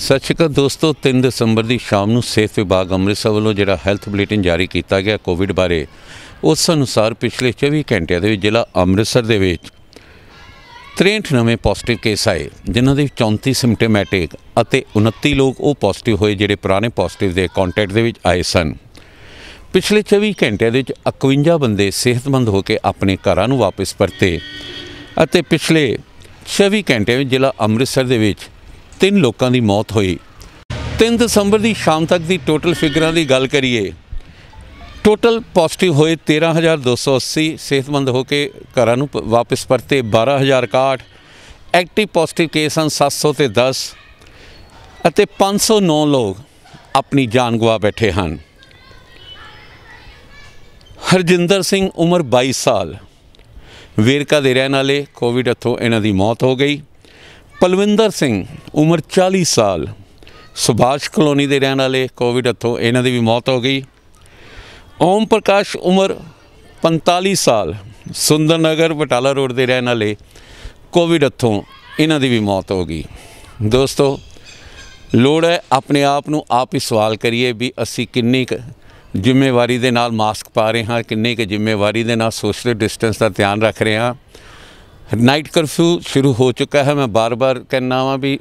ਸਤਿ ਸ਼੍ਰੀ ਅਕਾਲ ਦੋਸਤੋ 3 ਦਸੰਬਰ ਦੀ ਸ਼ਾਮ ਨੂੰ ਸਿਹਤ ਵਿਭਾਗ ਅੰਮ੍ਰਿਤਸਰ ਵੱਲੋਂ ਜਿਹੜਾ ਹੈਲਥ ਬੁਲੇਟਿਨ ਜਾਰੀ ਕੀਤਾ ਗਿਆ ਕੋਵਿਡ ਬਾਰੇ ਉਸ ਅਨੁਸਾਰ ਪਿਛਲੇ 24 ਘੰਟਿਆਂ ਦੇ ਵਿੱਚ ਜ਼ਿਲ੍ਹਾ ਅੰਮ੍ਰਿਤਸਰ ਦੇ ਵਿੱਚ 63 ਨਵੇਂ ਪੋਜ਼ਿਟਿਵ ਕੇਸ ਆਏ ਜਿਨ੍ਹਾਂ ਦੇ 34 ਸਿੰਪਟੋਮੈਟਿਕ ਅਤੇ 29 ਲੋਕ ਉਹ ਪੋਜ਼ਿਟਿਵ ਹੋਏ ਜਿਹੜੇ ਪੁਰਾਣੇ ਪੋਜ਼ਿਟਿਵ ਦੇ ਕੰਟੈਕਟ ਦੇ ਵਿੱਚ ਆਏ ਸਨ ਪਿਛਲੇ 24 ਘੰਟਿਆਂ ਦੇ ਵਿੱਚ 51 ਬੰਦੇ ਸਿਹਤਮੰਦ ਹੋ ਕੇ ਆਪਣੇ ਘਰਾਂ ਨੂੰ ਵਾਪਸ ਪਰਤੇ ਅਤੇ ਪਿਛਲੇ 24 ਘੰਟਿਆਂ ਵਿੱਚ ਜ਼ਿਲ੍ਹਾ ਅੰਮ੍ਰਿਤਸਰ ਦੇ ਵਿੱਚ ਤਿੰਨ ਲੋਕਾਂ ਦੀ ਮੌਤ ਹੋਈ 3 ਦਸੰਬਰ ਦੀ ਸ਼ਾਮ ਤੱਕ ਦੀ ਟੋਟਲ ਫਿਗਰਾਂ ਦੀ ਗੱਲ ਕਰੀਏ ਟੋਟਲ ਪੋਜ਼ਿਟਿਵ ਹੋਏ 13280 ਸਿਹਤਮੰਦ ਹੋ ਕੇ ਘਰਾਂ ਨੂੰ ਵਾਪਸ ਪਰਤੇ 12061 ਐਕਟਿਵ ਪੋਜ਼ਿਟਿਵ ਕੇਸ ਹਨ 700 ਤੇ 10 ਅਤੇ 509 ਲੋਕ ਆਪਣੀ ਜਾਨ ਗਵਾ ਬੈਠੇ ਹਨ ਹਰਜਿੰਦਰ ਸਿੰਘ ਉਮਰ 22 ਸਾਲ ਵੇਰਕਾ ਦੇ ਰਹਿਣ ਵਾਲੇ ਕੋਵਿਡ ਹੱਥੋਂ ਇਹਨਾਂ ਦੀ ਮੌਤ ਹੋ ਗਈ ਪਲਵਿੰਦਰ ਸਿੰਘ ਉਮਰ 40 ਸਾਲ ਸੁਭਾਸ਼ ਕਲੋਨੀ ਦੇ ਰਹਿਣ ਵਾਲੇ ਕੋਵਿਡ ਹੱਥੋਂ ਇਹਨਾਂ ਦੀ ਵੀ ਮੌਤ ਹੋ ਗਈ ਓਮ ਪ੍ਰਕਾਸ਼ ਉਮਰ 45 ਸਾਲ ਸੁੰਦਰ ਨਗਰ ਬਟਾਲਾ ਰੋਡ ਦੇ ਰਹਿਣ ਵਾਲੇ ਕੋਵਿਡ ਹੱਥੋਂ ਇਹਨਾਂ ਦੀ ਵੀ ਮੌਤ ਹੋ ਗਈ ਦੋਸਤੋ ਲੋੜ ਹੈ ਆਪਣੇ ਆਪ ਨੂੰ ਆਪ ਹੀ ਸਵਾਲ ਕਰੀਏ ਵੀ ਅਸੀਂ ਕਿੰਨੀ ਜ਼ਿੰਮੇਵਾਰੀ ਦੇ ਨਾਲ ਮਾਸਕ ਪਾ ਰਹੇ ਹਾਂ ਕਿੰਨੀ ਕਿ ਜ਼ਿੰਮੇਵਾਰੀ ਦੇ ਨਾਲ ਸੋਸ਼ਲ ਡਿਸਟੈਂਸ ਦਾ ਧਿਆਨ ਰੱਖ ਰਹੇ ਹਾਂ ਨਾਈਟ ਕਰਫਿਊ ਸ਼ੁਰੂ ਹੋ ਚੁੱਕਾ ਹੈ ਮੈਂ ਬਾਰ-ਬਾਰ ਕਹਿਣਾ ਵਾਂ ਵੀ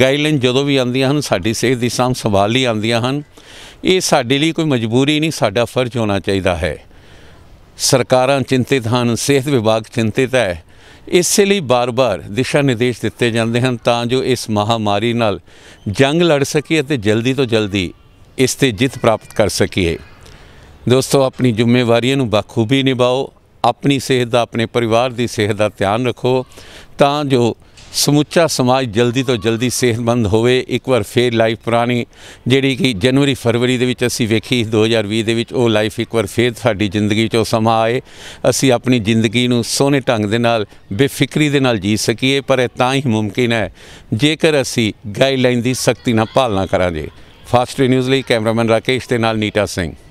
ਗਾਈਡਲਾਈਨ ਜਦੋਂ ਵੀ ਆਉਂਦੀਆਂ ਹਨ ਸਾਡੀ ਸਿਹਤ ਦੀ ਸਾਂਭ ਸੰਭਾਲ ਹੀ ਆਉਂਦੀਆਂ ਹਨ ਇਹ ਸਾਡੇ ਲਈ ਕੋਈ ਮਜਬੂਰੀ ਨਹੀਂ ਸਾਡਾ ਫਰਜ਼ ਹੋਣਾ ਚਾਹੀਦਾ ਹੈ ਸਰਕਾਰਾਂ ਚਿੰਤਿਤ ਹਨ ਸਿਹਤ ਵਿਭਾਗ ਚਿੰਤਿਤ ਹੈ ਇਸੇ ਲਈ ਬਾਰ-ਬਾਰ ਦਿਸ਼ਾ ਨਿਰਦੇਸ਼ ਦਿੱਤੇ ਜਾਂਦੇ ਹਨ ਤਾਂ ਜੋ ਇਸ ਮਹਾਮਾਰੀ ਨਾਲ ਜੰਗ ਲੜ ਸਕੀਏ ਤੇ ਜਲਦੀ ਤੋਂ ਜਲਦੀ ਇਸ ਤੇ ਜਿੱਤ ਪ੍ਰਾਪਤ ਕਰ ਸਕੀਏ ਦੋਸਤੋ ਆਪਣੀ ਜ਼ਿੰਮੇਵਾਰੀਆਂ ਨੂੰ ਬਾਖੂਬੀ ਨਿਭਾਓ ਆਪਣੀ ਸਿਹਤ ਦਾ ਆਪਣੇ ਪਰਿਵਾਰ ਦੀ ਸਿਹਤ ਦਾ ਧਿਆਨ ਰੱਖੋ ਤਾਂ ਜੋ ਸਮੁੱਚਾ ਸਮਾਜ ਜਲਦੀ ਤੋਂ ਜਲਦੀ ਸਿਹਤਮੰਦ ਹੋਵੇ ਇੱਕ ਵਾਰ ਫੇਰ ਲਾਈਫ ਪੁਰਾਣੀ ਜਿਹੜੀ ਕਿ ਜਨਵਰੀ ਫਰਵਰੀ ਦੇ ਵਿੱਚ ਅਸੀਂ ਵੇਖੀ 2020 ਦੇ ਵਿੱਚ ਉਹ ਲਾਈਫ ਇੱਕ ਵਾਰ ਫੇਰ ਸਾਡੀ ਜ਼ਿੰਦਗੀ 'ਚ ਉਹ ਸਮਾਂ ਆਏ ਅਸੀਂ ਆਪਣੀ ਜ਼ਿੰਦਗੀ ਨੂੰ ਸੋਹਣੇ ਢੰਗ ਦੇ ਨਾਲ ਬੇਫਿਕਰੀ ਦੇ ਨਾਲ ਜੀ ਸਕੀਏ ਪਰ ਇਹ ਤਾਂ ਹੀ ਮੁਮਕਿਨ ਹੈ ਜੇਕਰ ਅਸੀਂ ਗਾਈਡਲਾਈਨ ਦੀ ਸਖਤੀ ਨਾਲ ਪਾਲਣਾ ਕਰਾਂਗੇ ਫਾਸਟ ਨਿਊਜ਼ ਲਈ ਕੈਮਰਾਮੈਨ ਰਾਕੇਸ਼ ਦੇ ਨਾਲ ਨੀਟਾ ਸਿੰਘ